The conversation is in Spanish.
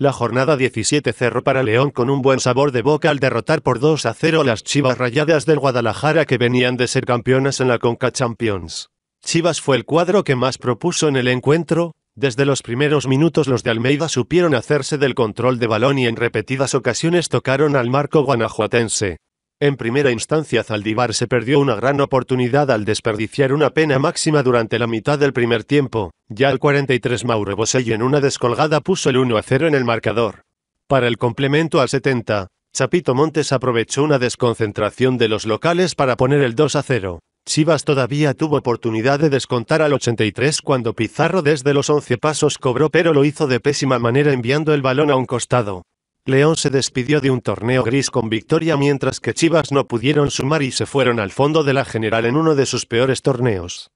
La jornada 17 cerró para León con un buen sabor de boca al derrotar por 2 a 0 las Chivas Rayadas del Guadalajara que venían de ser campeonas en la Conca Champions. Chivas fue el cuadro que más propuso en el encuentro, desde los primeros minutos los de Almeida supieron hacerse del control de balón y en repetidas ocasiones tocaron al marco guanajuatense. En primera instancia Zaldívar se perdió una gran oportunidad al desperdiciar una pena máxima durante la mitad del primer tiempo, ya al 43 Mauro Boselli en una descolgada puso el 1 a 0 en el marcador. Para el complemento al 70, Chapito Montes aprovechó una desconcentración de los locales para poner el 2 a 0. Chivas todavía tuvo oportunidad de descontar al 83 cuando Pizarro desde los 11 pasos cobró pero lo hizo de pésima manera enviando el balón a un costado. León se despidió de un torneo gris con victoria mientras que Chivas no pudieron sumar y se fueron al fondo de la general en uno de sus peores torneos.